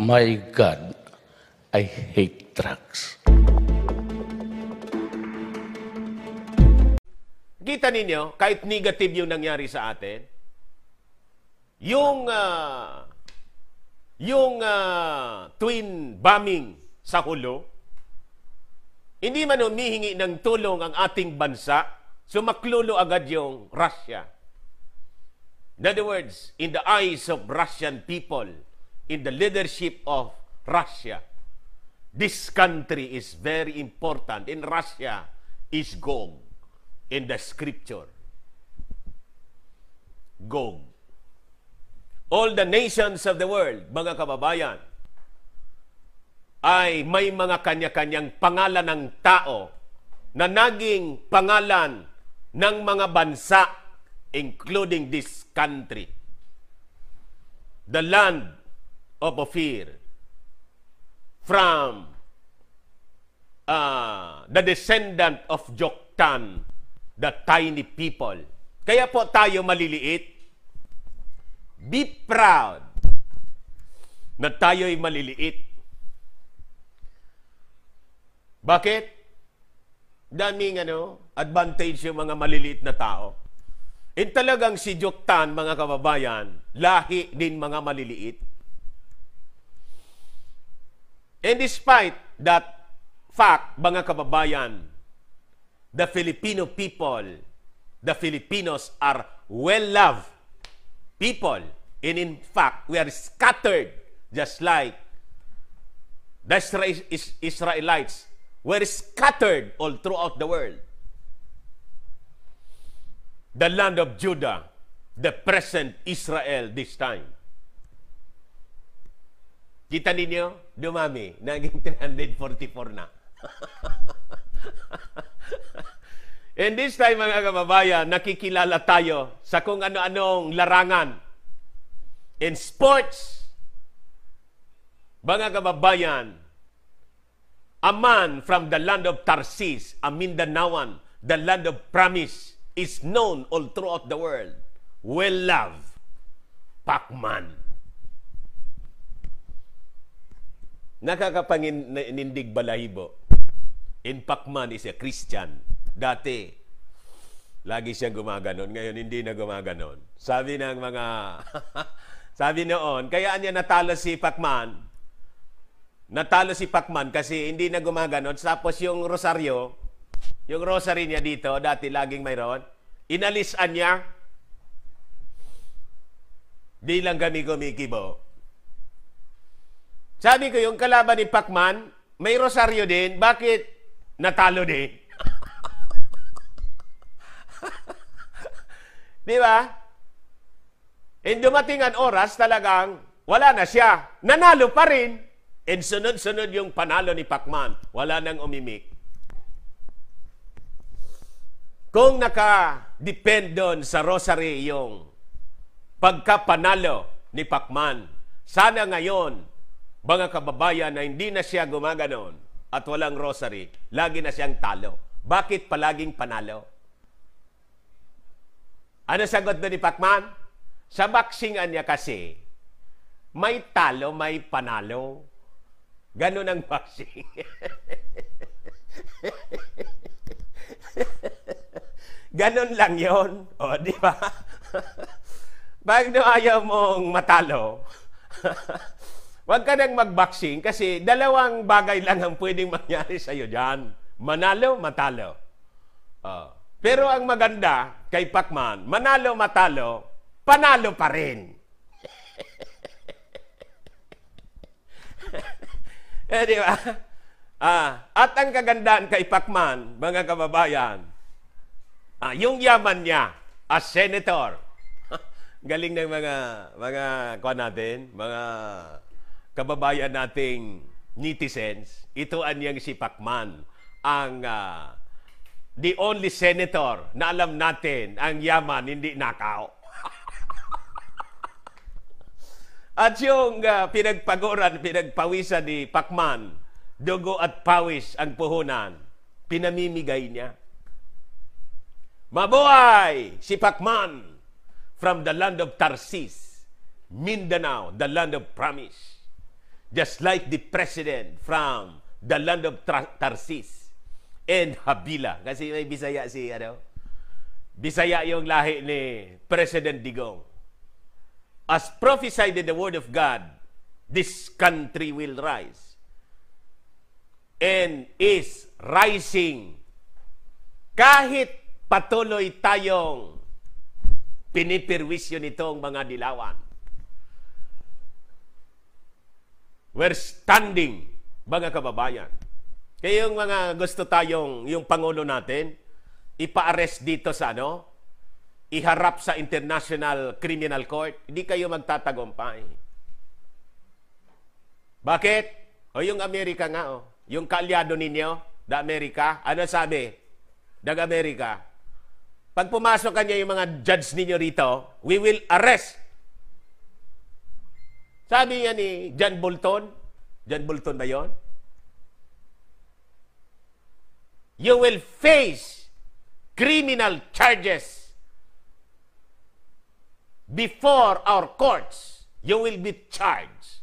My God, I hate drugs. Kita ninyo, kahit negative yung nangyari sa atin, yung uh, yung uh, twin bombing sa hulo, hindi man humihingi ng tulong ang ating bansa, sumaklulo agad yung Russia. In other words, in the eyes of Russian people, in the leadership of Russia. This country is very important. In Russia is Gog in the scripture. Gog. All the nations of the world, mga kababayan, ay may mga kanya-kanyang pangalan ng tao na naging pangalan ng mga bansa including this country. The land of Ophir from uh, the descendant of Joktan, the tiny people. Kaya po tayo maliliit. Be proud na tayo'y maliliit. Bakit? Daming ano, advantage yung mga maliliit na tao. In talagang si Joktan, mga kababayan, lahi din mga maliliit. And despite that fact, mga kababayan, the Filipino people, the Filipinos are well-loved people. And in fact, we are scattered just like the Israelites were scattered all throughout the world. The land of Judah, the present Israel this time. Kita ninyo, dumami. Naging 344 na. And this time, mga kababayan, nakikilala tayo sa kung ano-anong larangan. In sports, mga kababayan, a man from the land of Tarsis, a Mindanaoan, the land of promise, is known all throughout the world. Well loved, Pacman. nakakapangindig balahibo. In Pacman is a Christian. Dati, lagi siyang gumaganon. Ngayon, hindi na gumaganon. Sabi ng mga... sabi noon, kaya niya natalo si Pacman. Natalo si Pacman kasi hindi na gumaganon. Tapos yung rosaryo, yung rosary niya dito, dati laging mayroon, inalisan niya. Di lang kami kumikibo. Sabi ko, yung kalaban ni Pacman, may rosaryo din. Bakit natalo din? Di ba? And dumating ang oras talagang wala na siya. Nanalo pa rin. And sunod-sunod yung panalo ni Pacman. Wala nang umimik. Kung naka-depend doon sa rosary yung pagkapanalo ni Pacman, sana ngayon mga kababayan na hindi na siya gumaganon at walang rosary, lagi na siyang talo. Bakit palaging panalo? Ano sagot na ni Pacman? Sa baksingan niya kasi, may talo, may panalo. Ganon ang boxing. Ganon lang yon, O, di ba? Pag no ayaw mong matalo, Huwag ka nang mag boxing kasi dalawang bagay lang ang pwedeng mangyari sa iyo diyan. Manalo, matalo. Uh, pero ang maganda kay Pacman, manalo, matalo, panalo pa rin. eh, di ba? Ah, at ang kagandaan kay Pacman, mga kababayan, ah, yung yaman niya as senator. Galing ng mga mga kuan natin, mga kababayan nating netizens, ito anyang si Pacman, ang uh, the only senator na alam natin ang yaman, hindi nakaw. at yung uh, pinagpaguran, pinagpawisan ni Pacman, dugo at pawis ang puhunan, pinamimigay niya. Mabuhay si Pacman from the land of Tarsis, Mindanao, the land of promise just like the president from the land of Tarsis and Habila. Kasi may Bisaya si, ano, Bisaya yung lahi ni President Digong. As prophesied in the word of God, this country will rise and is rising kahit patuloy tayong pinipirwisyo nitong mga dilawan We're standing, mga kababayan. Kaya yung mga gusto tayong, yung Pangulo natin, ipa-arrest dito sa ano, iharap sa International Criminal Court, hindi kayo magtatagumpay. Bakit? O yung Amerika nga, o. yung kaalyado ninyo, the America, ano sabi? Dag America, pag pumasok kanya yung mga judge ninyo rito, we will arrest sabi nga ni John Bolton, John Bolton ba yon? You will face criminal charges before our courts. You will be charged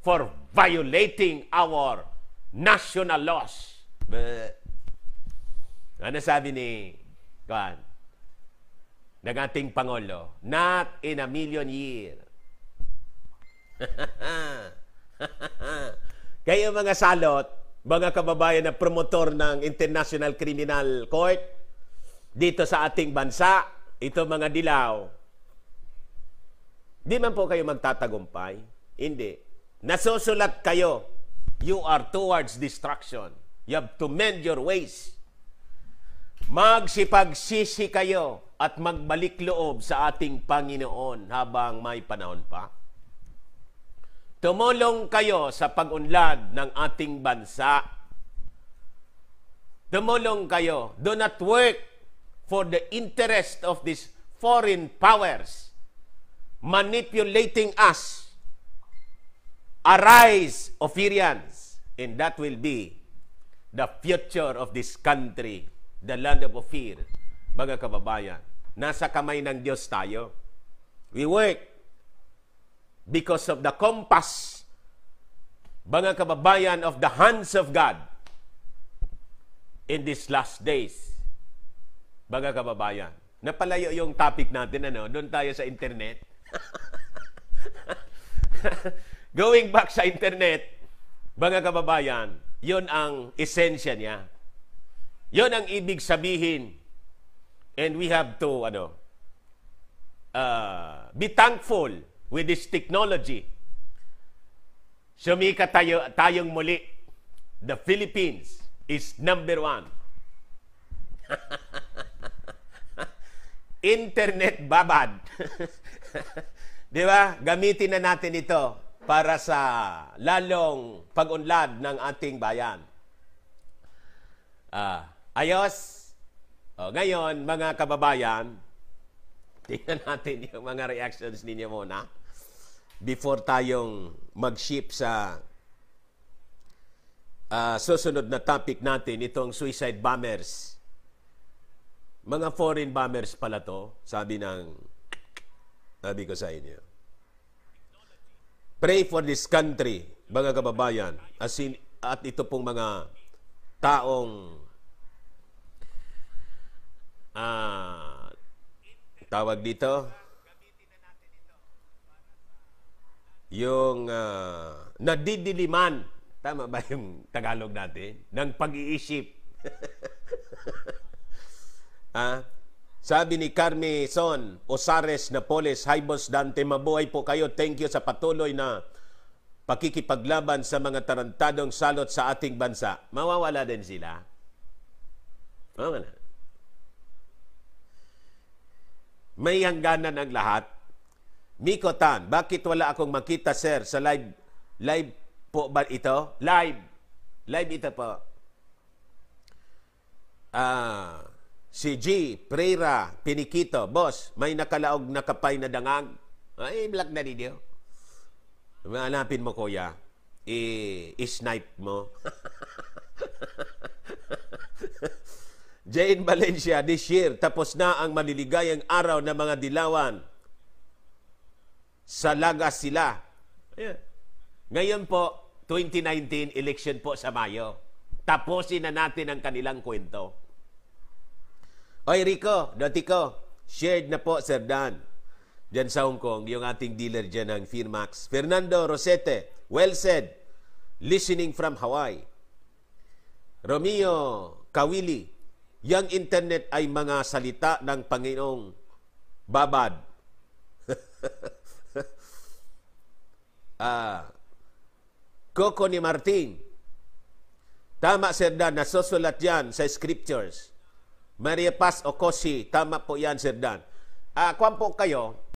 for violating our national laws. But, ano sabi ni Kwan? Nagating Pangulo, not in a million years Kayo mga salot, mga kababayan na promotor ng International Criminal Court dito sa ating bansa, ito mga dilaw, di man po kayo magtatagumpay. Hindi. Nasusulat kayo. You are towards destruction. You have to mend your ways. Magsipagsisi kayo at magbalik loob sa ating Panginoon habang may panahon pa. Tumulong kayo sa pag-unlad ng ating bansa. Tumulong kayo. Do not work for the interest of these foreign powers manipulating us. Arise, Ophirians, and that will be the future of this country, the land of Ophir. Mga kababayan, nasa kamay ng Diyos tayo. We work because of the compass, mga kababayan, of the hands of God in these last days. Mga kababayan, napalayo yung topic natin, ano? Doon tayo sa internet. Going back sa internet, mga kababayan, yon ang esensya niya. Yon ang ibig sabihin. And we have to, ano, uh, be thankful with this technology, sumika tayo, tayong muli. The Philippines is number one. Internet babad. Di ba? Gamitin na natin ito para sa lalong pag-unlad ng ating bayan. Ah, ayos. O, ngayon, mga kababayan, tingnan natin yung mga reactions ninyo muna before tayong mag-ship sa uh, susunod na topic natin, itong suicide bombers. Mga foreign bombers pala to, sabi ng sabi ko sa inyo. Pray for this country, mga kababayan, as in, at ito pong mga taong uh, tawag dito, yung uh, nadidiliman, tama ba yung Tagalog natin, ng pag-iisip. ah, sabi ni Carmi Son, Osares Napoles, Haibos Dante, mabuhay po kayo. Thank you sa patuloy na pakikipaglaban sa mga tarantadong salot sa ating bansa. Mawawala din sila. Oo na. May hangganan ang lahat. Miko Tan, bakit wala akong makita sir sa live? Live po ba ito? Live. Live ito po. Ah, si G, Pereira, Pinikito, boss, may nakalaog na kapay na dangag. Ay, black na video. Hanapin mo kuya. I-snipe mo. Jane Valencia, this year, tapos na ang maliligayang araw ng mga dilawan Salaga sila. Yeah. Ngayon po, 2019 election po sa Mayo. Tapusin na natin ang kanilang kwento. Oy Rico, Dotiko, shared na po Sir Dan. Diyan sa Hong Kong, yung ating dealer dyan ng Firmax. Fernando Rosete, well said. Listening from Hawaii. Romeo Kawili, yang internet ay mga salita ng Panginoong babad. uh, Coco ni Martin. Tama, Sir Dan, nasusulat yan sa scriptures. Maria Paz Okosi, tama po yan, Sir Dan. Uh, kwan po kayo,